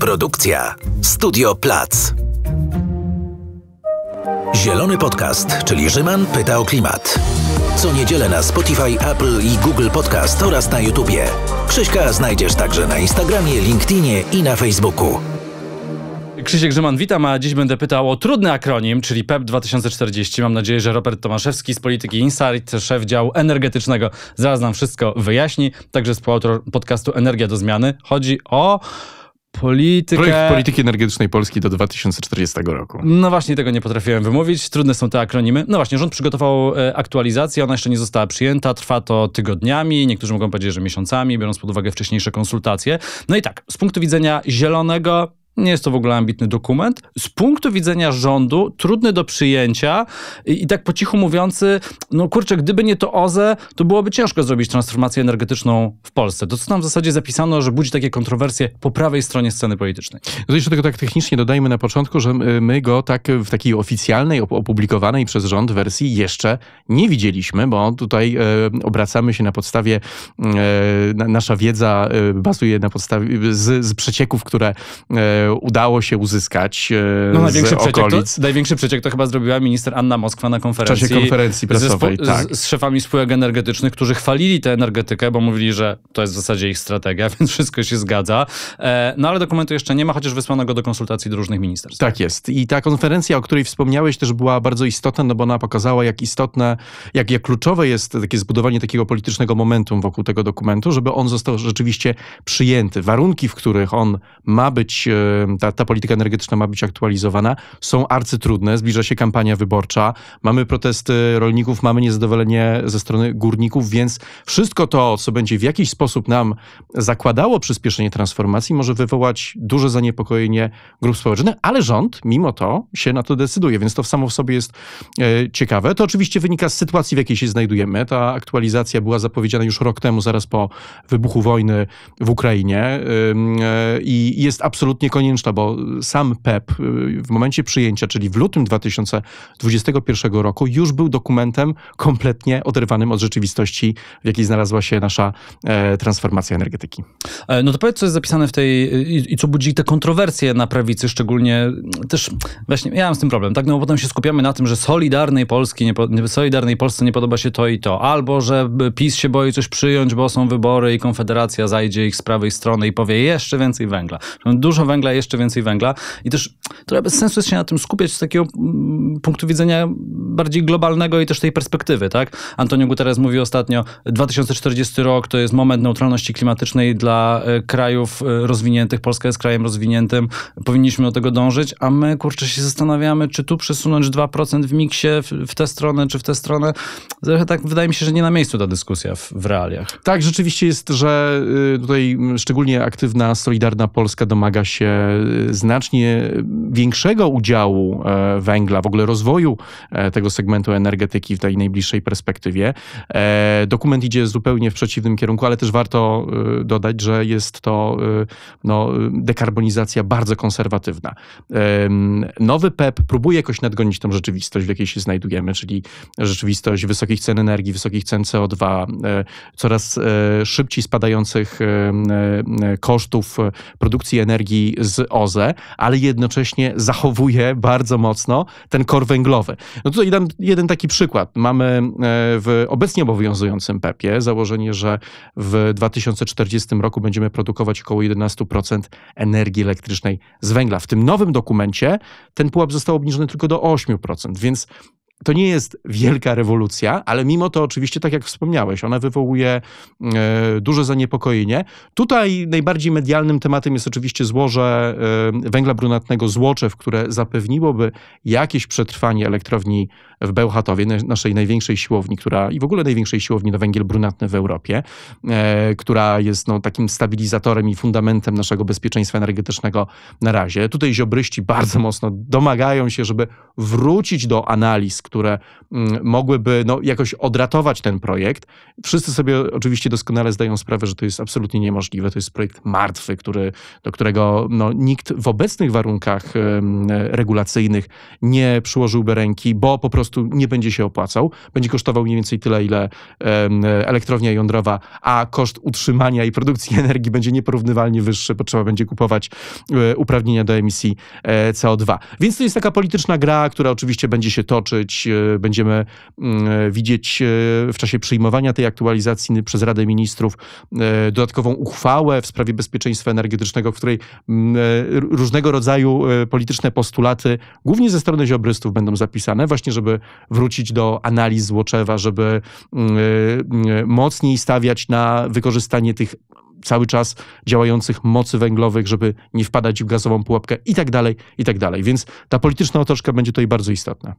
Produkcja Studio Plac. Zielony Podcast, czyli Rzyman pyta o klimat. Co niedzielę na Spotify, Apple i Google Podcast oraz na YouTubie. Krzyśka znajdziesz także na Instagramie, LinkedInie i na Facebooku. Krzysiek Grzyman, witam, a dziś będę pytał o trudny akronim, czyli PEP 2040. E Mam nadzieję, że Robert Tomaszewski z Polityki Insight, szef działu energetycznego, zaraz nam wszystko wyjaśni. Także współautor podcastu Energia do Zmiany. Chodzi o politykę. Projekt polityki energetycznej Polski do 2040 roku. No właśnie, tego nie potrafiłem wymówić. Trudne są te akronimy. No właśnie, rząd przygotował e, aktualizację, ona jeszcze nie została przyjęta. Trwa to tygodniami, niektórzy mogą powiedzieć, że miesiącami, biorąc pod uwagę wcześniejsze konsultacje. No i tak, z punktu widzenia zielonego nie jest to w ogóle ambitny dokument. Z punktu widzenia rządu trudny do przyjęcia i, i tak po cichu mówiący, no kurczę, gdyby nie to OZE, to byłoby ciężko zrobić transformację energetyczną w Polsce. To, co tam w zasadzie zapisano, że budzi takie kontrowersje po prawej stronie sceny politycznej. jeszcze tego tak technicznie dodajmy na początku, że my go tak w takiej oficjalnej, opublikowanej przez rząd wersji jeszcze nie widzieliśmy, bo tutaj e, obracamy się na podstawie, e, nasza wiedza e, bazuje na podstawie z, z przecieków, które e, udało się uzyskać e, no, największy przeciek, to, największy przeciek to chyba zrobiła minister Anna Moskwa na konferencji. W czasie konferencji prasowej, tak. z, z, szefami spółek energetycznych, którzy chwalili tę energetykę, bo mówili, że to jest w zasadzie ich strategia, więc wszystko się zgadza. E, no ale dokumentu jeszcze nie ma, chociaż wysłano go do konsultacji do różnych ministerstw. Tak jest. I ta konferencja, o której wspomniałeś, też była bardzo istotna, no bo ona pokazała, jak istotne, jak, jak kluczowe jest takie zbudowanie takiego politycznego momentum wokół tego dokumentu, żeby on został rzeczywiście przyjęty. Warunki, w których on ma być e, ta, ta polityka energetyczna ma być aktualizowana. Są arcytrudne, zbliża się kampania wyborcza, mamy protesty rolników, mamy niezadowolenie ze strony górników, więc wszystko to, co będzie w jakiś sposób nam zakładało przyspieszenie transformacji, może wywołać duże zaniepokojenie grup społecznych, ale rząd mimo to się na to decyduje, więc to samo w sobie jest e, ciekawe. To oczywiście wynika z sytuacji, w jakiej się znajdujemy. Ta aktualizacja była zapowiedziana już rok temu, zaraz po wybuchu wojny w Ukrainie e, i jest absolutnie konieczna konieczna, bo sam PEP y, w momencie przyjęcia, czyli w lutym 2021 roku, już był dokumentem kompletnie oderwanym od rzeczywistości, w jakiej znalazła się nasza e, transformacja energetyki. E, no to powiedz, co jest zapisane w tej i, i co budzi te kontrowersje na prawicy, szczególnie mm, też właśnie ja mam z tym problem, tak? No bo potem się skupiamy na tym, że Solidarnej Polski, nie, Solidarnej Polsce nie podoba się to i to, albo że y, PiS się boi coś przyjąć, bo są wybory i Konfederacja zajdzie ich z prawej strony i powie jeszcze więcej węgla. No, dużo węgla węgla, jeszcze więcej węgla. I też trochę bez sensu jest się na tym skupiać z takiego mm, punktu widzenia bardziej globalnego i też tej perspektywy, tak? Antonio Guterres mówi ostatnio, 2040 rok to jest moment neutralności klimatycznej dla e, krajów e, rozwiniętych. Polska jest krajem rozwiniętym, powinniśmy do tego dążyć, a my, kurczę, się zastanawiamy, czy tu przesunąć 2% w miksie w, w tę stronę, czy w tę stronę. Trochę tak wydaje mi się, że nie na miejscu ta dyskusja w, w realiach. Tak, rzeczywiście jest, że y, tutaj mm, szczególnie aktywna, solidarna Polska domaga się E, znacznie większego udziału e, węgla, w ogóle rozwoju e, tego segmentu energetyki w tej najbliższej perspektywie. Dokument idzie zupełnie w przeciwnym kierunku, ale też warto dodać, że jest to no, dekarbonizacja bardzo konserwatywna. Nowy PEP próbuje jakoś nadgonić tą rzeczywistość, w jakiej się znajdujemy, czyli rzeczywistość wysokich cen energii, wysokich cen CO2, coraz szybciej spadających kosztów produkcji energii z OZE, ale jednocześnie zachowuje bardzo mocno ten kor węglowy. No tutaj dam jeden taki przykład. Mamy e, w obecnie obowiązującym PEP-ie założenie, że w 2040 roku będziemy produkować około 11% energii elektrycznej z węgla. W tym nowym dokumencie ten pułap został obniżony tylko do 8%, więc to nie jest wielka rewolucja, ale mimo to oczywiście, tak jak wspomniałeś, ona wywołuje e, duże zaniepokojenie. Tutaj najbardziej medialnym tematem jest oczywiście złoże e, węgla brunatnego złoczew, które zapewniłoby jakieś przetrwanie elektrowni w Bełchatowie, naszej największej siłowni, która i w ogóle największej siłowni na węgiel brunatny w Europie, e, która jest no, takim stabilizatorem i fundamentem naszego bezpieczeństwa energetycznego na razie. Tutaj ziobryści bardzo mocno domagają się, żeby wrócić do analiz, które mm, mogłyby no, jakoś odratować ten projekt. Wszyscy sobie oczywiście doskonale zdają sprawę, że to jest absolutnie niemożliwe. To jest projekt martwy, który, do którego no, nikt w obecnych warunkach regulacyjnych nie przyłożyłby ręki, bo po prostu nie będzie się opłacał. Będzie kosztował mniej więcej tyle, ile elektrownia jądrowa, a koszt utrzymania i produkcji energii będzie nieporównywalnie wyższy, bo trzeba będzie kupować e, uprawnienia do emisji e, CO2. Więc to jest taka polityczna gra, która oczywiście będzie się toczyć E, będziemy mm, e, widzieć e, w czasie przyjmowania tej aktualizacji przez Radę Ministrów dodatkową uchwałę w sprawie bezpieczeństwa energetycznego, w której mm, różnego rodzaju polityczne postulaty, głównie ze strony ziobrystów, będą zapisane, właśnie żeby wrócić do analiz Złoczewa, żeby mm, mocniej stawiać na wykorzystanie tych cały czas działających mocy węglowych, żeby nie wpadać w gazową pułapkę i tak dalej, i tak dalej. Więc ta polityczna otoczka będzie tutaj bardzo istotna.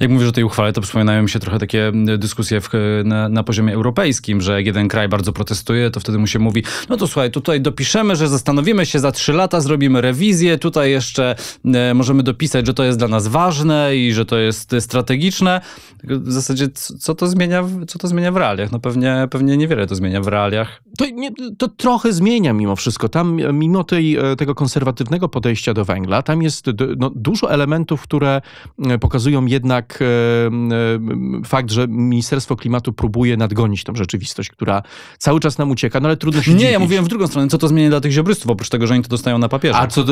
Jak mówisz o tej uchwale, to przypominają mi się trochę takie dyskusje w, na, na, poziomie europejskim, że jak jeden kraj bardzo protestuje, to wtedy mu się mówi, no to słuchaj, tutaj dopiszemy, że zastanowimy się za trzy lata, zrobimy rewizję, tutaj jeszcze e, możemy dopisać, że to jest dla nas ważne i że to jest e, strategiczne. W zasadzie co to zmienia, co to zmienia w realiach? No pewnie, pewnie niewiele to zmienia w realiach. To, nie, to trochę zmienia mimo wszystko. Tam, e, mimo tej, e, tego konserwatywnego podejścia do węgla, tam jest no, dużo elementów, które e, pokazują jednak fakt, że Ministerstwo Klimatu próbuje nadgonić tą rzeczywistość, która cały czas nam ucieka, no ale trudno się Nie, dziwić. ja mówiłem w drugą stronę, co to zmienia dla tych ziobrystów, oprócz tego, że oni to dostają na papierze. A co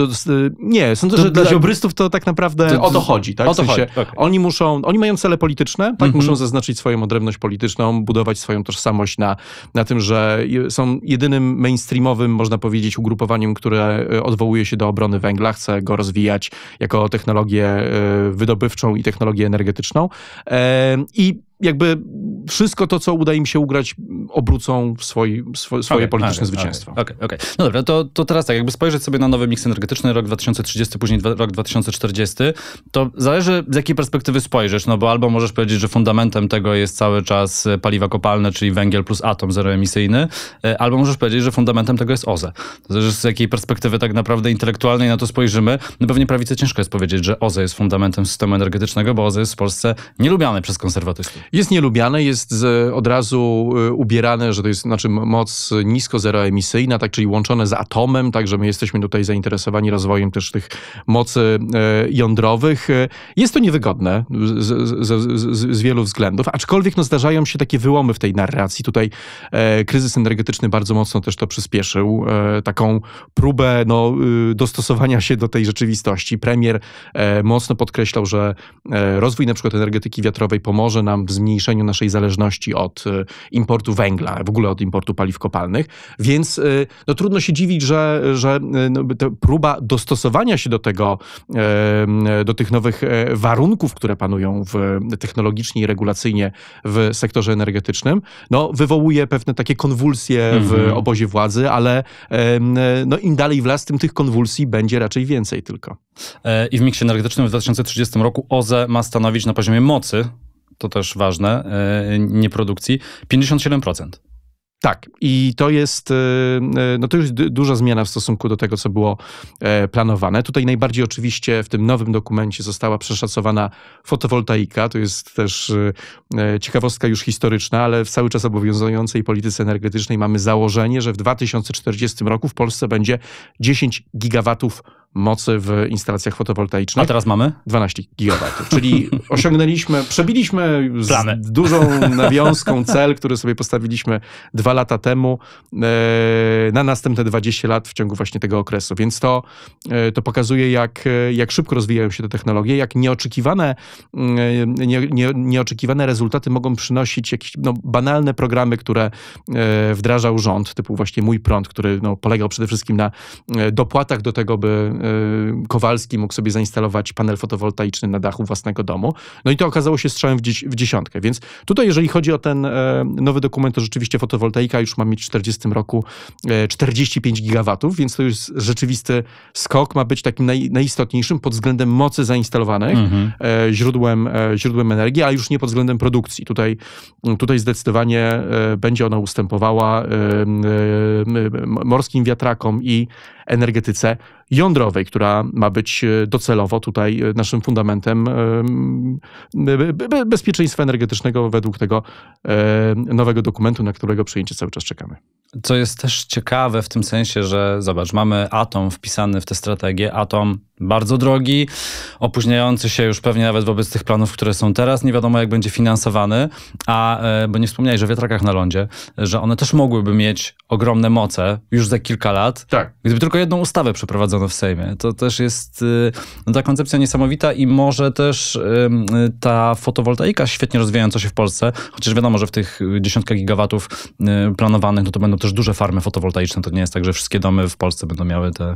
Nie, sądzę, to, że dla ziobrystów to tak naprawdę to, o to chodzi. Tak? O to w sensie, chodzi. Okay. Oni muszą, oni mają cele polityczne, tak? Mm -hmm. Muszą zaznaczyć swoją odrębność polityczną, budować swoją tożsamość na, na tym, że są jedynym mainstreamowym, można powiedzieć, ugrupowaniem, które e, odwołuje się do obrony węgla, chce go rozwijać jako technologię e, wydobywczą i technologię energetyczną. E, I jakby wszystko to, co uda im się ugrać, obrócą w swoi, swoje okay, polityczne okay, zwycięstwo. Okej, okay, okej. No dobra, no to, to teraz tak, jakby spojrzeć sobie na nowy miks energetyczny, rok 2030, później dwa, rok 2040, to zależy z jakiej perspektywy spojrzysz, no bo albo możesz powiedzieć, że fundamentem tego jest cały czas e, paliwa kopalne, czyli węgiel plus atom zeroemisyjny, e, albo możesz powiedzieć, że fundamentem tego jest OZE. To zależy z jakiej perspektywy tak naprawdę intelektualnej na to spojrzymy. No pewnie prawicy ciężko jest powiedzieć, że OZE jest fundamentem systemu energetycznego, bo OZE jest w Polsce nielubiane przez konserwatystów. Jest nielubiane, jest z, e, od razu e, ubierane, że to jest znaczy moc nisko zeroemisyjna, tak czyli łączone z atomem, także my jesteśmy tutaj zainteresowani rozwojem też tych mocy e, jądrowych. Jest to niewygodne z, z, z wielu względów, aczkolwiek no, zdarzają się takie wyłomy w tej narracji. Tutaj kryzys energetyczny bardzo mocno też to przyspieszył, taką próbę no, y, dostosowania się do tej rzeczywistości. Premier mocno podkreślał, że rozwój na przykład energetyki wiatrowej pomoże nam w zmniejszeniu naszej zależności od y, importu węgla, w ogóle od importu paliw kopalnych. Więc y, no, trudno się dziwić, że, że y, no, próba dostosowania się do tego, do tych nowych e, warunków, które panują w, technologicznie i regulacyjnie w sektorze energetycznym, no, wywołuje pewne takie konwulsje w mhm. obozie władzy, ale no, im dalej w las, tym tych konwulsji będzie raczej więcej tylko. E, I w miksie energetycznym w 2030 roku OZE ma stanowić na poziomie mocy to też ważne, e, nieprodukcji, 57%. Tak, i to jest, e, e, no to już duża zmiana w stosunku do tego, co było planowane. Tutaj najbardziej oczywiście w tym nowym dokumencie została przeszacowana fotowoltaika. To jest też ciekawostka już historyczna, ale w cały czas obowiązującej polityce energetycznej mamy założenie, że w 2040 roku w Polsce będzie 10 gigawatów mocy w instalacjach fotowoltaicznych. A teraz mamy? 12 gigawatów. Czyli osiągnęliśmy, przebiliśmy z Plany. dużą nawiązką cel, który sobie postawiliśmy dwa lata temu e, na następne 20 lat w ciągu właśnie tego okresu. Więc to, e, to pokazuje, jak, jak szybko rozwijają się te technologie, jak nieoczekiwane, e, nie, nie, nieoczekiwane rezultaty mogą przynosić jakieś no, banalne programy, które wdrażał rząd, typu właśnie Mój Prąd, który no, polegał przede wszystkim na dopłatach do tego, by Y, Kowalski mógł sobie zainstalować panel fotowoltaiczny na dachu własnego domu. No i to okazało się strzałem w, w dziesiątkę. Więc tutaj, jeżeli chodzi o ten e, nowy dokument, to rzeczywiście fotowoltaika już ma mieć w 40 roku 45 e, gigawatów, więc to już rzeczywisty skok ma być takim naj, najistotniejszym pod względem mocy zainstalowanych mhm. E, źródłem, źródłem energii, a już nie pod względem produkcji. Tutaj, tutaj zdecydowanie będzie ona ustępowała morskim wiatrakom i energetyce jądrowej, która ma być e, docelowo tutaj e, naszym fundamentem e, bezpieczeństwa energetycznego według tego nowego dokumentu, na którego przyjęcie cały czas czekamy. Co jest też ciekawe w tym sensie, że zobacz, mamy atom wpisany w tę strategię, atom bardzo drogi, opóźniający się już pewnie nawet wobec tych planów, które są teraz, nie wiadomo jak będzie finansowany, a bo nie wspomniałeś o wiatrakach na lądzie, że one też mogłyby mieć ogromne moce już za kilka lat, tak. gdyby tylko tylko jedną ustawę przeprowadzono w Sejmie. To też jest y, no, ta koncepcja niesamowita i może też y, y, ta fotowoltaika świetnie rozwijająca się w Polsce, chociaż wiadomo, że w tych dziesiątkach gigawatów planowanych, no to będą też duże farmy fotowoltaiczne. To nie jest tak, że wszystkie domy w Polsce będą miały te,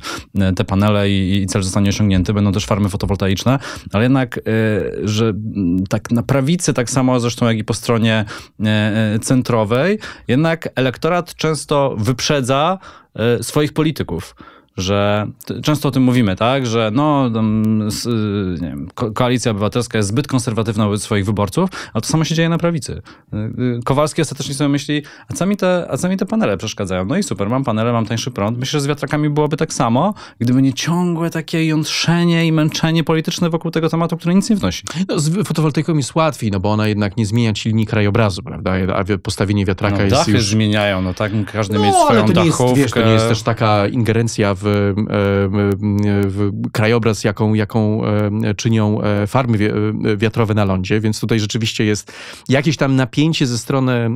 te panele i, i cel zostanie osiągnięty. Będą też farmy fotowoltaiczne, ale jednak, że mm, tak na prawicy, tak samo zresztą jak i po stronie centrowej, jednak elektorat często wyprzedza E, swoich polityków że często o tym mówimy, tak, że no, y, nie wiem, koalicja obywatelska jest zbyt konserwatywna wobec swoich wyborców, a to samo się dzieje na prawicy. Y, y, Kowalski ostatecznie sobie myśli, a co mi te, a co mi te panele przeszkadzają? No i super, mam panele, mam tańszy prąd. Myślę, że z wiatrakami byłoby tak samo, gdyby nie ciągłe takie jątrzenie i męczenie polityczne wokół tego tematu, które nic nie wnosi. No, z fotowoltaiką jest łatwiej, no bo ona jednak nie zmienia linii krajobrazu, prawda? A postawienie wiatraka no, jest dachy już... zmieniają, no tak, każdy no, mieć swoją ale to dachówkę. Nie jest, wiesz, to nie jest też taka ingerencja w E, e, e, w, krajobraz, jaką, jaką czynią farmy wiatrowe na lądzie, więc tutaj rzeczywiście jest jakieś tam napięcie ze strony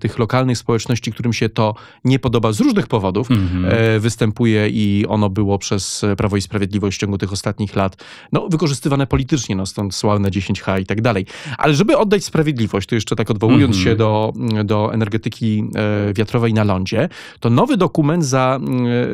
tych lokalnych społeczności, którym się to nie podoba z różnych powodów, mhm. występuje i ono było przez Prawo i Sprawiedliwość w ciągu tych ostatnich lat no, wykorzystywane politycznie, no, stąd sławne 10H i tak dalej. Ale żeby oddać sprawiedliwość, to jeszcze tak odwołując mhm. się do, do energetyki wiatrowej na lądzie, to nowy dokument za,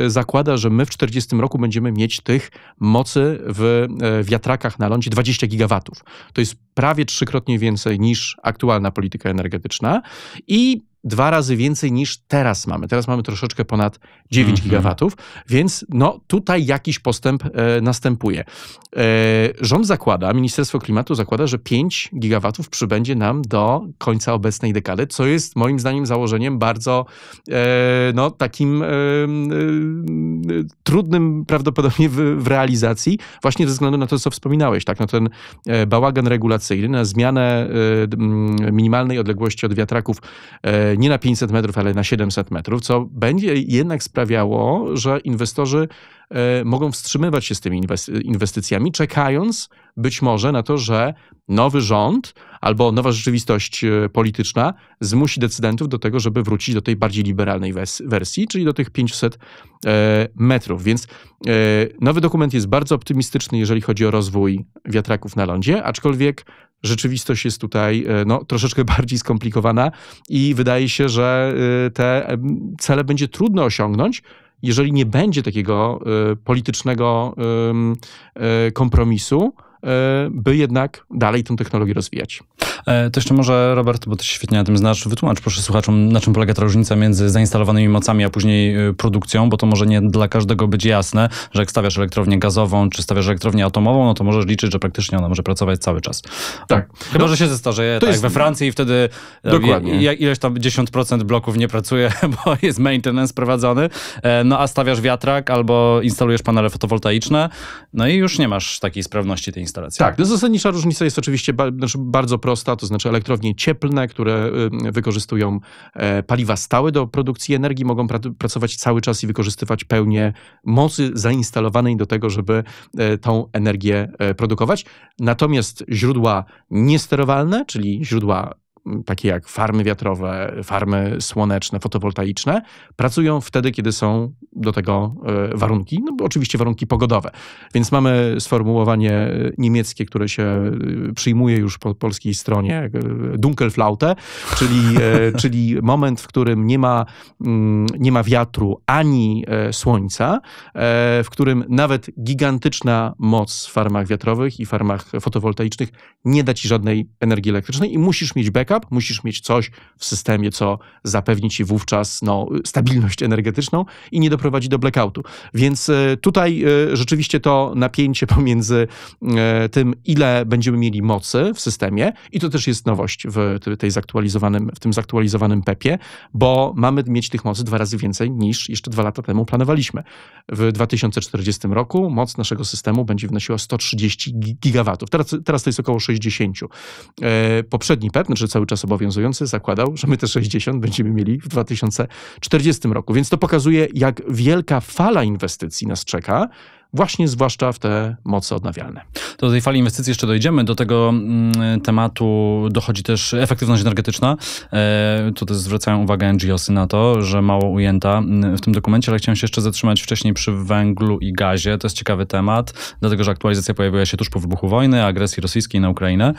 zakłada, że my w 40 roku będziemy mieć tych mocy w e, wiatrakach na lądzie 20 gigawatów. To jest prawie trzykrotnie więcej niż aktualna polityka energetyczna i dwa razy więcej niż teraz mamy. Teraz mamy troszeczkę ponad 9 mhm. gigawatów, więc no, tutaj jakiś postęp e, następuje. E, rząd zakłada, Ministerstwo Klimatu zakłada, że 5 gigawatów przybędzie nam do końca obecnej dekady, co jest moim zdaniem założeniem bardzo e, no, takim e, e, trudnym prawdopodobnie w, w, realizacji, właśnie ze względu na to, co wspominałeś, tak, no ten e, bałagan regulacyjny, na zmianę minimalnej odległości od wiatraków nie na 500 metrów, ale na 700 metrów, co będzie jednak sprawiało, że inwestorzy e, mogą wstrzymywać się z tymi inwestycjami, czekając być może na to, że nowy rząd albo nowa rzeczywistość e, polityczna zmusi decydentów do tego, żeby wrócić do tej bardziej liberalnej wersji, czyli do tych 500 e, metrów. Więc nowy dokument jest bardzo optymistyczny, jeżeli chodzi o rozwój wiatraków na lądzie, aczkolwiek rzeczywistość jest tutaj e, no, troszeczkę bardziej skomplikowana i wydaje się, że e, te e, cele będzie trudno osiągnąć, jeżeli nie będzie takiego politycznego kompromisu E, by jednak dalej tę technologię rozwijać. E, to jeszcze może, Robert, bo ty się świetnie na tym znasz, wytłumacz proszę słuchaczom, na czym polega ta różnica między zainstalowanymi mocami, a później e, produkcją, bo to może nie dla każdego być jasne, że jak stawiasz elektrownię gazową, czy stawiasz elektrownię atomową, no to możesz liczyć, że praktycznie ona może pracować cały czas. Tak. Chyba, no, że się zestarzeje, to tak, jest... we Francji i wtedy dokładnie. ileś tam 10% bloków nie pracuje, bo jest maintenance prowadzony, no a stawiasz wiatrak albo instalujesz panele fotowoltaiczne, no i już nie masz takiej sprawności tej instalacjami. Tak, no zasadnicza różnica jest oczywiście znaczy bardzo prosta, to znaczy elektrownie cieplne, które y, wykorzystują e, paliwa stałe do produkcji energii, mogą pracować cały czas i wykorzystywać pełnię mocy zainstalowanej do tego, żeby e, tą energię e, produkować. Natomiast źródła niesterowalne, czyli źródła takie jak farmy wiatrowe, farmy słoneczne, fotowoltaiczne, pracują wtedy, kiedy są do tego e, warunki, no bo oczywiście warunki pogodowe. Więc mamy sformułowanie e, niemieckie, które się e, przyjmuje już po polskiej stronie, Dunkelflaute, czyli, czyli moment, w którym nie ma, mm, nie ma wiatru ani słońca, w którym nawet gigantyczna moc w farmach wiatrowych i farmach fotowoltaicznych nie da ci żadnej energii elektrycznej i musisz mieć backup, backup, musisz mieć coś w systemie, co zapewni ci wówczas no, stabilność energetyczną i nie doprowadzi do blackoutu. Więc e, tutaj e, rzeczywiście to napięcie pomiędzy e, tym, ile będziemy mieli mocy w systemie i to też jest nowość w, tej zaktualizowanym, w tym zaktualizowanym PEP-ie, bo mamy mieć tych mocy dwa razy więcej niż jeszcze dwa lata temu planowaliśmy. W 2040 roku moc naszego systemu będzie wynosiła 130 gigawatów. Teraz, teraz to jest około 60. Poprzedni PEP, znaczy cały cały czas obowiązujący, zakładał, że my te 60 będziemy mieli w 2040 roku. Więc to pokazuje, jak wielka fala inwestycji nas czeka, właśnie zwłaszcza w te moce odnawialne. Do tej fali inwestycji jeszcze dojdziemy. Do tego mm, tematu dochodzi też efektywność energetyczna. E, tu też zwracają uwagę NGOsy na to, że mało ujęta mm, w tym dokumencie, ale chciałem się jeszcze zatrzymać wcześniej przy węglu i gazie. To jest ciekawy temat, dlatego że aktualizacja pojawiła się tuż po wybuchu wojny, agresji rosyjskiej na Ukrainę.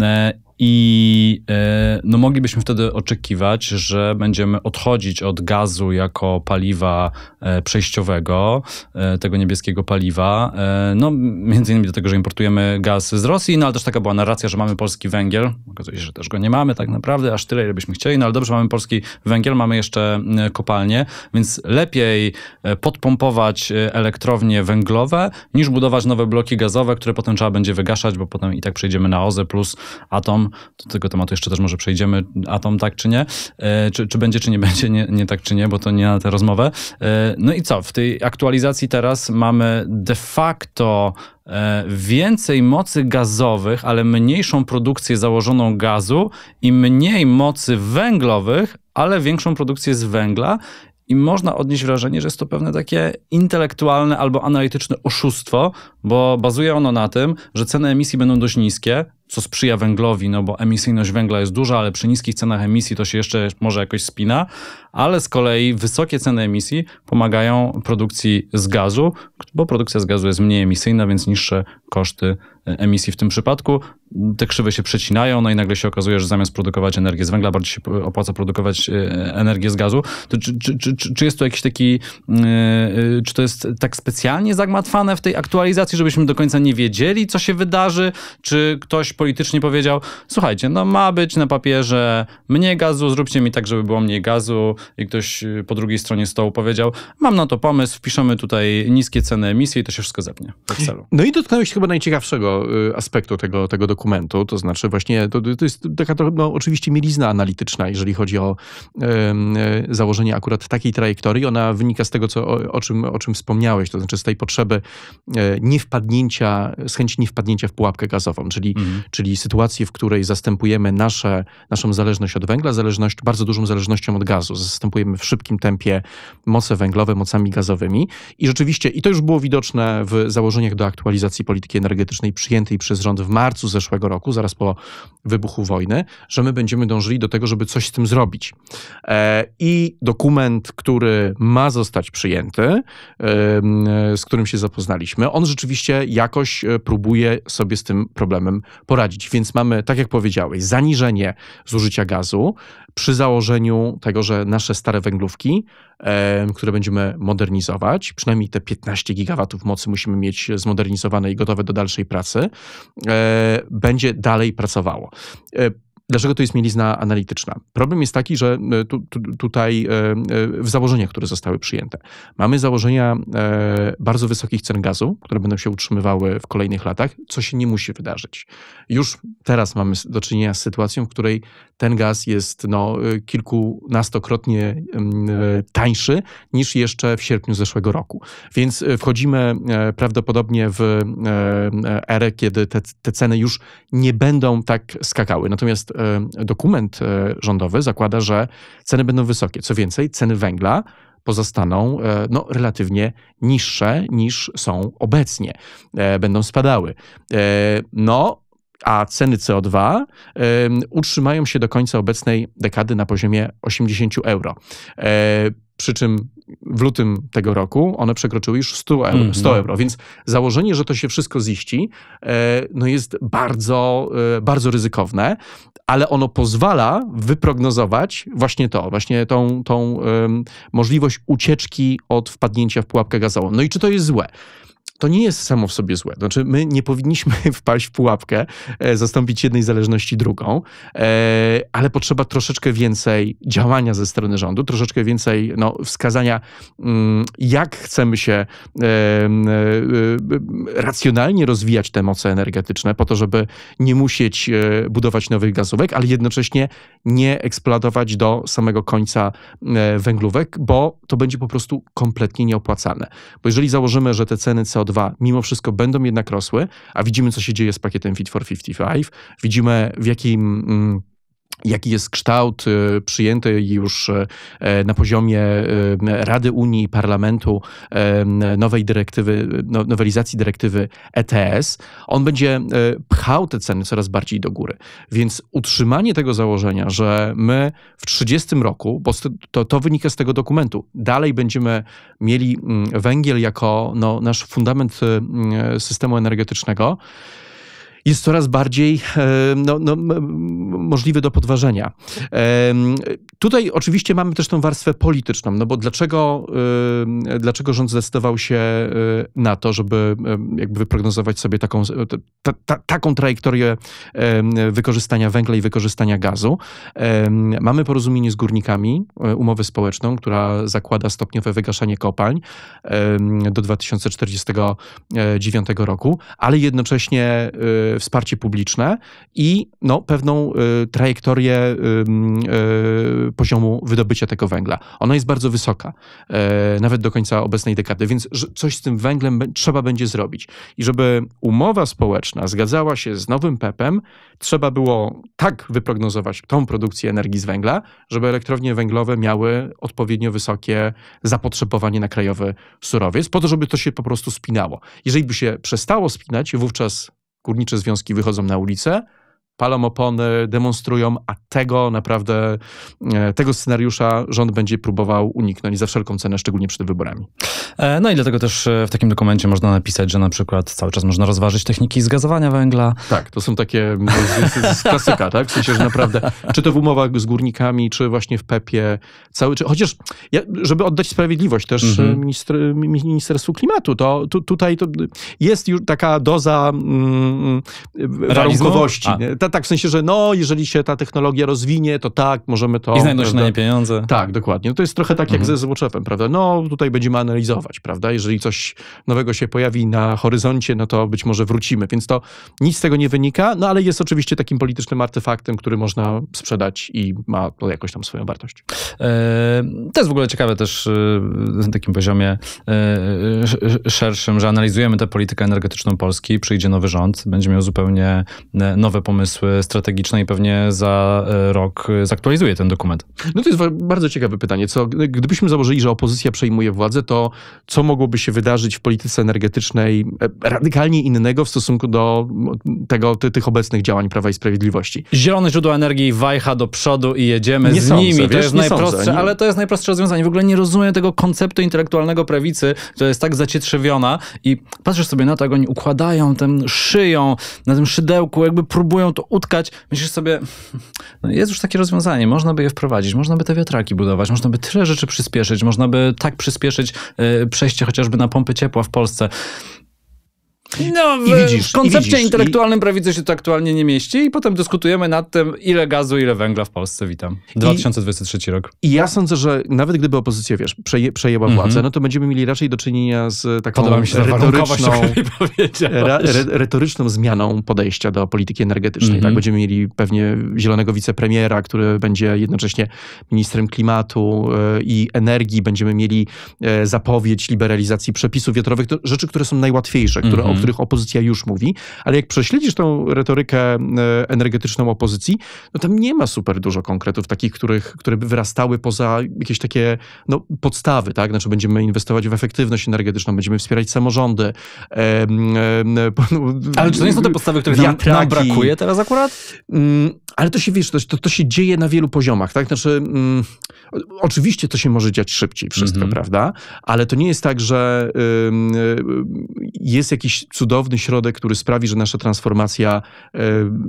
E, I e, no, moglibyśmy wtedy oczekiwać, że będziemy odchodzić od gazu jako paliwa przejściowego, tego niebieskiego paliwa paliwa. E, no, między innymi do tego, że importujemy gaz z Rosji, no ale też taka była narracja, że mamy polski węgiel. Okazuje się, że też go nie mamy tak naprawdę, aż tyle, ile byśmy chcieli, no ale dobrze, mamy polski węgiel, mamy jeszcze e, kopalnie, więc lepiej e, podpompować elektrownie węglowe, niż budować nowe bloki gazowe, które potem trzeba będzie wygaszać, bo potem i tak przejdziemy na OZE plus atom. Do tego tematu jeszcze też może przejdziemy, atom tak czy nie, czy, czy będzie, czy nie będzie, nie, nie tak czy nie, bo to nie na tę rozmowę. No i co? W tej aktualizacji teraz mamy de facto e, więcej mocy gazowych, ale mniejszą produkcję założoną gazu i mniej mocy węglowych, ale większą produkcję z węgla i można odnieść wrażenie, że jest to pewne takie intelektualne albo analityczne oszustwo, bo bazuje ono na tym, że ceny emisji będą dość niskie, co sprzyja węglowi, no bo emisyjność węgla jest duża, ale przy niskich cenach emisji to się jeszcze może jakoś spina, ale z kolei wysokie ceny emisji pomagają produkcji z gazu, bo produkcja z gazu jest mniej emisyjna, więc niższe koszty emisji w tym przypadku. Te krzywe się przecinają, no i nagle się okazuje, że zamiast produkować energię z węgla, bardziej się opłaca produkować e, energię z gazu. To czy, czy, czy, czy jest to jakiś taki, e, e, czy to jest tak specjalnie zagmatwane w tej aktualizacji, żebyśmy do końca nie wiedzieli, co się wydarzy? Czy ktoś politycznie powiedział, słuchajcie, no ma być na papierze mniej gazu, zróbcie mi tak, żeby było mniej gazu i ktoś po drugiej stronie stołu powiedział, mam na to pomysł, wpiszemy tutaj niskie ceny emisji i to się wszystko zepnie tak w celu. No i dotknąłeś chyba najciekawszego Y, aspektu tego, tego dokumentu, to znaczy właśnie to, to jest taka no, oczywiście mielizna analityczna, jeżeli chodzi o y, założenie akurat takiej trajektorii. Ona wynika z tego, co, o, o, czym, o czym wspomniałeś, to znaczy z tej potrzeby e, niewpadnięcia, z chęci niewpadnięcia w pułapkę gazową, czyli, mhm. czyli sytuacji w której zastępujemy nasze, naszą zależność od węgla, zależność, bardzo dużą zależnością od gazu. Zastępujemy w szybkim tempie moce węglowe mocami gazowymi i rzeczywiście, i to już było widoczne w założeniach do aktualizacji polityki energetycznej przyjętej przez rząd w marcu zeszłego roku, zaraz po wybuchu wojny, że my będziemy dążyli do tego, żeby coś z tym zrobić. E, I dokument, który ma zostać przyjęty, e, z którym się zapoznaliśmy, on rzeczywiście jakoś e, próbuje sobie z tym problemem poradzić. Więc mamy, tak jak powiedziałeś, zaniżenie zużycia gazu, przy założeniu tego, że nasze stare węglówki, e, które będziemy modernizować, przynajmniej te 15 gigawatów mocy musimy mieć zmodernizowane i gotowe do dalszej pracy, e, będzie dalej pracowało. E, Dlaczego to jest mielizna analityczna? Problem jest taki, że e, tu, tu, tutaj e, e, w założeniach, które zostały przyjęte, mamy założenia bardzo wysokich cen gazu, które będą się utrzymywały w kolejnych latach, co się nie musi wydarzyć. Już teraz mamy do czynienia z sytuacją, w której ten gaz jest no, kilkunastokrotnie mm, tańszy niż jeszcze w sierpniu zeszłego roku. Więc wchodzimy prawdopodobnie w erę, kiedy te, te ceny już nie będą tak skakały. Natomiast E, dokument e, rządowy zakłada, że ceny będą wysokie. Co więcej, ceny węgla pozostaną e, no, relatywnie niższe niż są obecnie. Będą spadały. No, a ceny CO2 utrzymają się do końca obecnej dekady na poziomie 80 euro przy czym w lutym tego roku one przekroczyły już 100 euro, mhm. euro. Więc założenie, że to się wszystko ziści, e, no jest bardzo, e, bardzo ryzykowne, ale ono pozwala wyprognozować właśnie to, właśnie tą, tą możliwość ucieczki od wpadnięcia w pułapkę gazową. No i czy to jest złe? to nie jest samo w sobie złe. Znaczy, my nie powinniśmy wpaść w pułapkę, e, zastąpić jednej zależności drugą, e, ale potrzeba troszeczkę więcej działania ze strony rządu, troszeczkę więcej no, wskazania, mm, jak chcemy się e, racjonalnie rozwijać te moce energetyczne, po to, żeby nie musieć budować nowych gazówek, ale jednocześnie nie eksploatować do samego końca węglówek, bo to będzie po prostu kompletnie nieopłacalne. Bo jeżeli założymy, że te ceny CO2 2 mimo wszystko będą jednak rosły, a widzimy, co się dzieje z pakietem Fit for 55, widzimy w jakim mm, jaki jest kształt y, przyjęty już y, e, na poziomie y, Rady Unii i Parlamentu tak. nowej dyrektywy, no, nowelizacji dyrektywy ETS, on będzie pchał te ceny coraz bardziej do góry. Więc utrzymanie tego założenia, że my w 30 roku, bo to, to wynika z tego dokumentu, dalej będziemy mieli mm, węgiel jako no, nasz fundament systemu energetycznego, jest coraz bardziej e, no, no, możliwy do podważenia. E, tutaj oczywiście mamy też tą warstwę polityczną, no bo dlaczego, e, dlaczego rząd zdecydował się na to, żeby jakby wyprognozować sobie taką, ta, ta, taką trajektorię wykorzystania węgla i wykorzystania gazu? Mamy porozumienie z górnikami, umowę społeczną, która zakłada stopniowe wygaszanie kopalń do 2049 roku, ale jednocześnie wsparcie publiczne i no, pewną y, trajektorię y, poziomu wydobycia tego węgla. Ona jest bardzo wysoka, e, nawet do końca obecnej dekady, więc coś z tym węglem trzeba będzie zrobić. I żeby umowa społeczna zgadzała się z nowym PEP-em, trzeba było tak wyprognozować tą produkcję energii z węgla, żeby elektrownie węglowe miały odpowiednio wysokie zapotrzebowanie na krajowy surowiec, po to, żeby to się po prostu spinało. Jeżeli by się przestało spinać, wówczas górnicze związki wychodzą na ulicę, palą opony, demonstrują, a tego naprawdę, e, tego scenariusza rząd będzie próbował uniknąć za wszelką cenę, szczególnie przed wyborami. E, no i dlatego też e, w takim dokumencie można napisać, że na przykład cały czas można rozważyć techniki zgazowania węgla. Tak, to są takie z, z, klasyka, tak? W sensie, że naprawdę, czy to w umowach z górnikami, czy właśnie w PEP-ie, cały czy chociaż, ja, żeby oddać sprawiedliwość też mhm. minister, Ministerstwu Klimatu, to tu, tutaj to jest już taka doza mm, warunkowości. Ta, tak, w sensie, że no, jeżeli się ta technologia rozwinie, to tak, możemy to... I znajdą się na nie pieniądze. Tak, dokładnie. No to jest trochę tak jak mhm. ze złoczepem, prawda? No, tutaj będziemy analizować, prawda? Jeżeli coś nowego się pojawi na horyzoncie, no to być może wrócimy. Więc to nic z tego nie wynika, no ale jest oczywiście takim politycznym artefaktem, który można sprzedać i ma to tam swoją wartość. E, to jest w ogóle ciekawe też e, na takim poziomie e, szerszym, że analizujemy tę politykę energetyczną Polski, przyjdzie nowy rząd, będzie miał zupełnie nowe pomysły, pomysły strategiczne i pewnie za e, rok e, zaktualizuje ten dokument. No to jest bardzo ciekawe pytanie. Co, gdybyśmy założyli, że opozycja przejmuje władzę, to co mogłoby się wydarzyć w polityce energetycznej e, radykalnie innego w stosunku do tego, ty, tych obecnych działań Prawa i Sprawiedliwości? Zielone źródła energii wajcha do przodu i jedziemy nie z nimi. to jest najprostsze, sądzę, ale to jest najprostsze rozwiązanie. W ogóle nie rozumiem tego konceptu intelektualnego prawicy, która jest tak zacietrzewiona i patrzysz sobie na to, jak oni układają, ten szyją, na tym szydełku, jakby próbują to to utkać, myślisz sobie, no jest już takie rozwiązanie, można by je wprowadzić, można by te wiatraki budować, można by tyle rzeczy przyspieszyć, można by tak przyspieszyć e, przejście chociażby na pompy ciepła w Polsce. No, w, I widzisz, koncepcie widzisz, intelektualnym i... prawicy się to aktualnie nie mieści i potem dyskutujemy nad tym, ile gazu, ile węgla w Polsce, witam. 2023 I, rok. I ja sądzę, że nawet gdyby opozycja, wiesz, przeje, przejęła mhm. władzę, mm -hmm. no to będziemy mieli raczej do czynienia z taką Podoba mi się retoryczną, re, retoryczną zmianą podejścia do polityki energetycznej. Mm -hmm. Tak? Mhm. Będziemy mieli pewnie zielonego wicepremiera, który będzie jednocześnie ministrem klimatu e, i energii. Będziemy mieli e, zapowiedź liberalizacji przepisów wiatrowych. To rzeczy, które są najłatwiejsze, które mm -hmm których opozycja już mówi, ale jak prześledzisz tą retorykę e, energetyczną opozycji, no tam nie ma super dużo konkretów takich, których, które by wyrastały poza jakieś takie no, podstawy, tak? Znaczy będziemy inwestować w efektywność energetyczną, będziemy wspierać samorządy. E, e, e, ale czy to nie są te podstawy, których nam, nam brakuje teraz akurat? Mm, ale to się, wiesz, to, to się dzieje na wielu poziomach, tak? Znaczy, mm, oczywiście to się może dziać szybciej wszystko, mm -hmm. prawda? Ale to nie jest tak, że y, jest jakiś cudowny środek, który sprawi, że nasza transformacja y,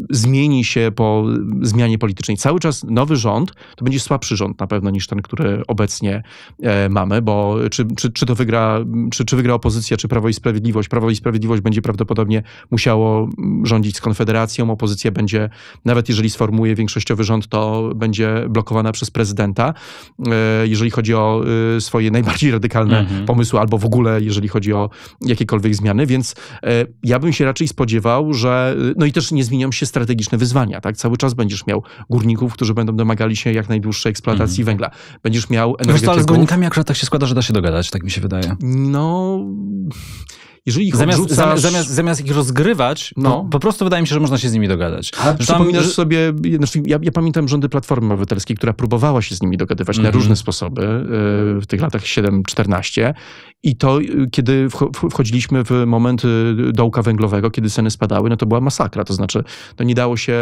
zmieni się po zmianie politycznej. Cały czas nowy rząd to będzie słabszy rząd na pewno niż ten, który obecnie y, mamy, bo czy, czy, czy to wygra, czy, czy wygra opozycja, czy Prawo i Sprawiedliwość. Prawo i Sprawiedliwość będzie prawdopodobnie musiało mm, rządzić z Konfederacją, opozycja będzie, nawet jeżeli sformułuje większościowy rząd, to będzie blokowana przez prezydenta, e, jeżeli chodzi o e, swoje najbardziej radykalne mhm. pomysły, albo w ogóle, jeżeli chodzi o jakiekolwiek zmiany, więc e, ja bym się raczej spodziewał, że no i też nie zmienią się strategiczne wyzwania, tak? Cały czas będziesz miał górników, którzy będą domagali się jak najdłuższej eksploatacji mhm. węgla. Będziesz miał energetyków. Wiesz ale z górnikami akurat tak się składa, że da się dogadać, tak mi się wydaje. No jeżeli ich zamiast, odrzucasz... zamiast, zamiast ich rozgrywać, no. po prostu wydaje mi się, że można się z nimi dogadać. że przypominasz że... sobie, znaczy ja, ja, pamiętam rządy Platformy Obywatelskiej, która próbowała się z nimi dogadywać mm -hmm. na mhm. różne sposoby y, w tych latach 7-14 i to, y, kiedy wchodziliśmy w moment y, dołka węglowego, kiedy ceny spadały, no to była masakra. To znaczy, to no nie dało się,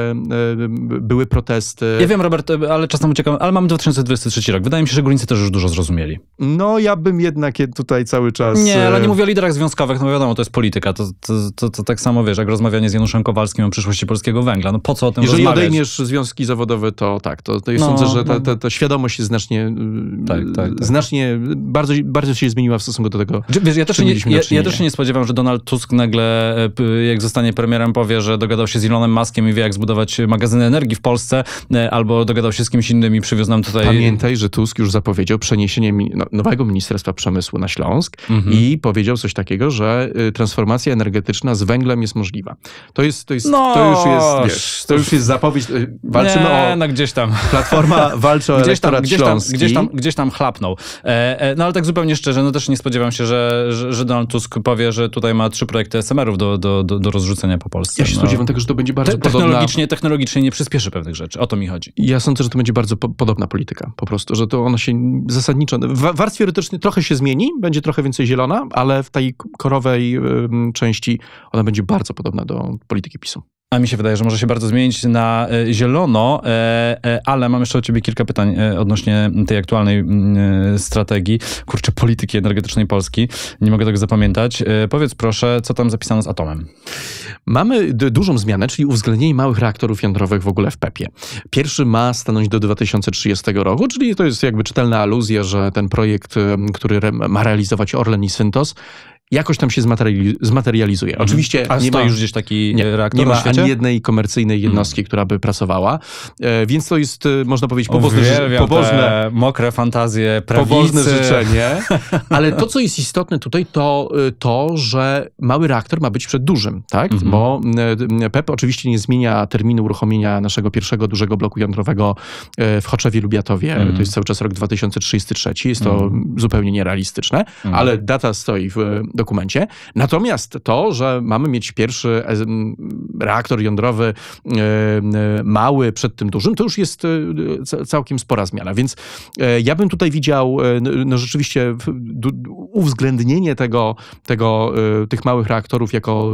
y, były protesty. Ja wiem, Robert, ale czasem uciekam, ale mamy 2023 rok. Wydaje mi się, że górnicy też już dużo zrozumieli. No, ja bym jednak tutaj cały czas... Nie, ale nie mówię o liderach związkowych, no wiadomo, to jest polityka. To, to, to, to tak samo, wiesz, jak rozmawianie z Januszem Kowalskim o przyszłości polskiego węgla. No po co o tym Jeżeli rozmawiać? odejmiesz związki zawodowe, to tak, to, to ja no, sądzę, że ta, no. ta, ta świadomość jest znacznie, tak, tak, tak. znacznie, bardzo, bardzo się zmieniła w stosunku do tego. Znaczy, wiesz, ja też, nie, ja, ja też się nie spodziewam, że Donald Tusk nagle, e, jak zostanie premierem, powie, że dogadał się z Elonem Maskiem i wie, jak zbudować magazyny energii w Polsce, e, albo dogadał się z kimś innym i przywiózł nam tutaj. Pamiętaj, że Tusk już zapowiedział przeniesienie no, nowego Ministerstwa Przemysłu na Śląsk mhm. i powiedział coś takiego, że e, transformacja energetyczna z węglem jest możliwa. To jest, to jest, no, to już jest, wiesz, to już jest zapowiedź. Walczymy nie, o... no gdzieś tam. Platforma walczy o gdzieś tam, gdzieś tam, gdzieś tam, gdzieś tam chlapnął. no ale tak zupełnie szczerze, no też nie spodziewałem spodziewam się, że, że Donald Tusk powie, że tutaj ma trzy projekty SMR-ów do, do, do, do rozrzucenia po Polsce. Ja się no. tego, że to będzie bardzo Te, podobna... Technologicznie, technologicznie nie przyspieszy pewnych rzeczy. O to mi chodzi. Ja sądzę, że to będzie bardzo po podobna polityka po prostu, że to ona się zasadniczo... W warstwie teoretycznie trochę się zmieni, będzie trochę więcej zielona, ale w tej korowej y, części ona będzie bardzo podobna do polityki PiSu. A mi się wydaje, że może się bardzo zmienić na e, zielono, e, e, ale mam jeszcze od ciebie kilka pytań odnośnie tej aktualnej mm, strategii, kurczę, polityki energetycznej Polski. Nie mogę tego zapamiętać. Powiedz proszę, co tam zapisano z atomem? Mamy dużą zmianę, czyli uwzględnienie małych reaktorów jądrowych w ogóle w PEP-ie. Pierwszy ma stanąć do 2030 roku, czyli to jest jakby czytelna aluzja, że ten projekt, który ma realizować Orlen i Syntos, jakoś tam się zmaterializuje. Mhm. Oczywiście A nie ma już gdzieś taki e, nie, reaktor nie ma ani jednej komercyjnej mhm. jednostki, która by pracowała, e, więc to jest, e, można powiedzieć, pobożne, pobożne mokre fantazje, prawicy. pobożne życzenie, ale to, co jest istotne tutaj, to e, to, że mały reaktor ma być przed dużym, tak? Mhm. Bo PEP oczywiście nie zmienia terminu uruchomienia naszego pierwszego dużego bloku jądrowego w Choczewie Lubiatowie. Mhm. To jest cały czas rok 2033, jest to zupełnie nierealistyczne, ale data stoi w dokumencie. Natomiast to, że mamy mieć pierwszy e, reaktor jądrowy e, e, mały przed tym dużym, to już jest całkiem spora zmiana. Więc ja bym tutaj widział no, rzeczywiście uwzględnienie tego, tego, tych małych reaktorów jako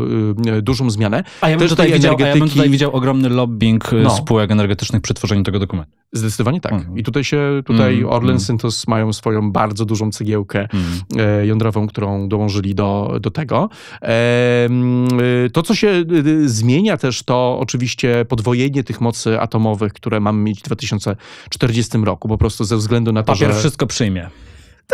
dużą zmianę. A ja bym, tutaj, widział, ja bym tutaj widział ogromny lobbying no. spółek energetycznych przy tworzeniu tego dokumentu. Zdecydowanie tak. Mhm. I tutaj się, tutaj mm. Orlen mm. Syntos mają swoją bardzo dużą cegiełkę mhm. jądrową, którą dołożyli do, do tego. Y, to, co się y, y, zmienia też, to oczywiście podwojenie tych mocy atomowych, które mamy mieć w 2040 roku, po prostu ze względu na to, Papier że... wszystko przyjmie.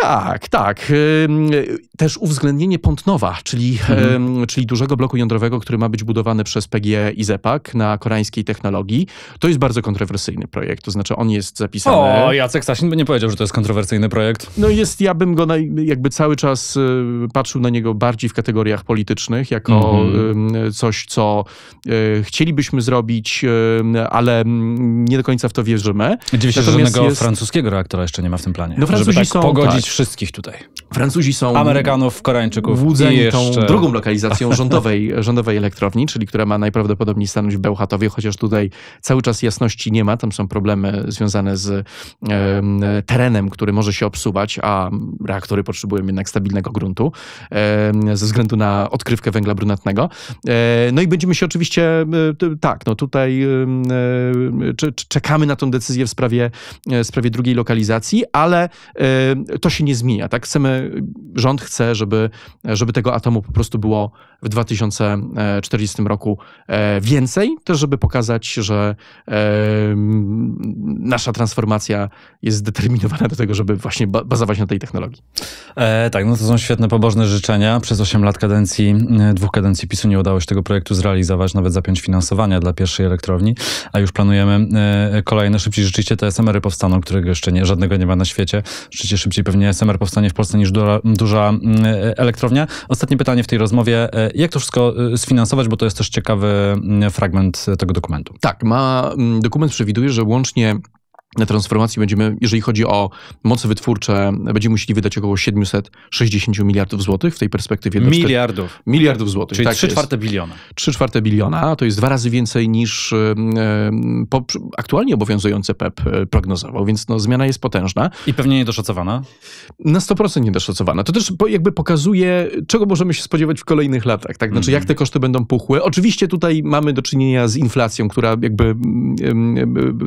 Tak, tak. Y, też uwzględnienie Pontnowa, czyli, mhm. czyli dużego bloku jądrowego, który ma być budowany przez PGE i ZEPAK na koreańskiej technologii. To jest bardzo kontrowersyjny projekt, to znaczy on jest zapisany... O, Jacek Sasin by nie powiedział, że to jest kontrowersyjny projekt. No jest, ja bym go na, jakby cały czas y, patrzył na niego bardziej w kategoriach politycznych, jako mhm. coś, co y, chcielibyśmy zrobić, ale mm, nie do końca w to wierzymy. Dziwi się, że żadnego jest... francuskiego reaktora jeszcze nie ma w tym planie. No Francuzi tak są, pogodzić wszystkich tutaj. Francuzi są. Amerykanów, Koreańczyków. Łudzeni jeszcze... tą drugą lokalizacją rządowej, rządowej elektrowni, czyli która ma najprawdopodobniej stanąć w Bełchatowie, chociaż tutaj cały czas jasności nie ma. Tam są problemy związane z e, terenem, który może się obsuwać, a reaktory potrzebują jednak stabilnego gruntu e, ze względu na odkrywkę węgla brunatnego. E, no i będziemy się oczywiście, e, tak, no tutaj e, czekamy na tą decyzję w sprawie, e, sprawie drugiej lokalizacji, ale to się nie zmienia. Tak chcemy, rząd chce, żeby, żeby tego atomu po prostu było w 2040 roku e, więcej, też żeby pokazać, że e, nasza transformacja jest zdeterminowana do tego, żeby właśnie bazować na tej technologii. E, tak, no to są świetne, pobożne życzenia. Przez 8 lat kadencji, e, dwóch kadencji PiSu nie udało się tego projektu zrealizować, nawet zapiąć finansowania dla pierwszej elektrowni, a już planujemy kolejne. Szybciej rzeczywiście te SMR-y powstaną, którego jeszcze nie, żadnego nie ma na świecie. Rzeczywiście szybciej pewnie prawdopodobnie SMR powstanie w Polsce niż duża, duża mm, e, elektrownia. Ostatnie pytanie w tej rozmowie. E, jak to wszystko e, sfinansować, bo to jest też ciekawy mm, fragment tego dokumentu. Tak, ma, mm, dokument przewiduje, że łącznie na transformacji będziemy, jeżeli chodzi o moce wytwórcze, będziemy musieli wydać około 760 miliardów złotych w tej perspektywie. Miliardów. Miliardów złotych. Czyli tak 3 czwarte biliona. 3 czwarte biliona to jest dwa razy więcej niż e, po, aktualnie obowiązujące PEP prognozował, więc no, zmiana jest potężna. I pewnie niedoszacowana? Na 100% niedoszacowana. To też jakby pokazuje, czego możemy się spodziewać w kolejnych latach. Tak? Znaczy, mm. jak mhm. te koszty będą puchły. Oczywiście tutaj mamy do czynienia z inflacją, która jakby mm,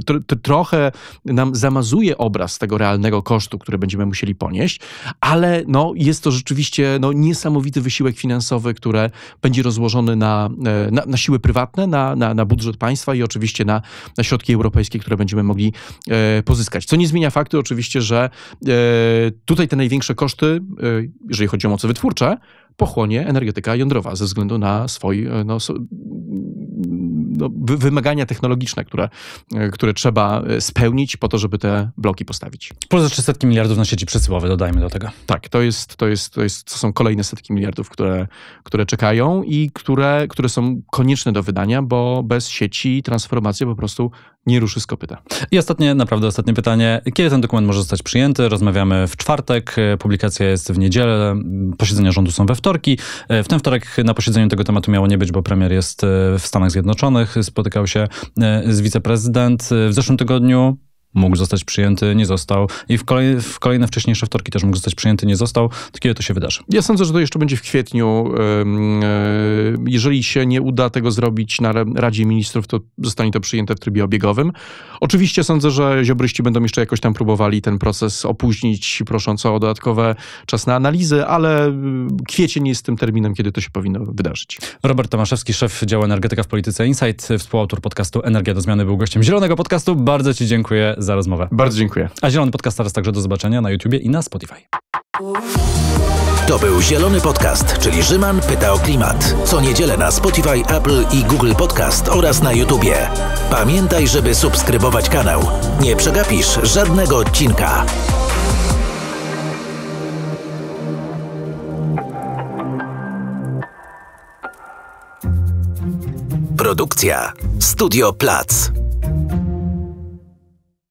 trochę nam zamazuje obraz tego realnego kosztu, który będziemy musieli ponieść, ale no, jest to rzeczywiście no, niesamowity wysiłek finansowy, który będzie rozłożony na, e, na, na siły prywatne, na, na, na budżet państwa i oczywiście na, na środki europejskie, które będziemy mogli e, pozyskać. Co nie zmienia faktu oczywiście, że e, tutaj te największe koszty, e, jeżeli chodzi o moce wytwórcze, pochłonie energetyka jądrowa ze względu na swój e, no, no, wymagania technologiczne, które, e, które trzeba e, spełnić po to, żeby te bloki postawić. Poza jeszcze setki miliardów na sieci przesyłowe, dodajmy do tego. Tak, to, jest, to, jest, to, jest, to są kolejne setki miliardów, które, które czekają i które, które są konieczne do wydania, bo bez sieci transformacja po prostu nie ruszy z kopyta. I ostatnie, naprawdę ostatnie pytanie. Kiedy ten dokument może zostać przyjęty? Rozmawiamy w czwartek, e, publikacja jest w niedzielę, mm, posiedzenia rządu są we wtorki. W ten wtorek na posiedzeniu tego tematu miało nie być, bo premier jest w Stanach Zjednoczonych. Stanach spotykał się e, z wiceprezydent. E, w zeszłym tygodniu mógł zostać przyjęty, nie został. I w, kolejne w kolejne wcześniejsze wtorki też mógł zostać przyjęty, nie został. To kiedy to się wydarzy? Ja sądzę, że to jeszcze będzie w kwietniu. E, jeżeli się nie uda tego zrobić na Radzie Ministrów, to zostanie to przyjęte w trybie obiegowym. Oczywiście sądzę, że ziobryści będą jeszcze jakoś tam próbowali ten proces opóźnić, prosząc o dodatkowe czas na analizy, ale mm, kwiecień jest tym terminem, kiedy to się powinno wydarzyć. Robert Tomaszewski, szef działu Energetyka w Polityce Insight, współautor podcastu Energia do Zmiany, był gościem Zielonego Podcastu. Bardzo Ci dziękuję za rozmowę. Bardzo dziękuję. A Zielony Podcast teraz także do zobaczenia na YouTubie i na Spotify. To był Zielony Podcast, czyli Rzyman pyta o klimat. Co niedzielę na Spotify, Apple i Google Podcast oraz na YouTubie. Pamiętaj, żeby subskrybować kanał. Nie przegapisz żadnego odcinka. Produkcja Studio Plac.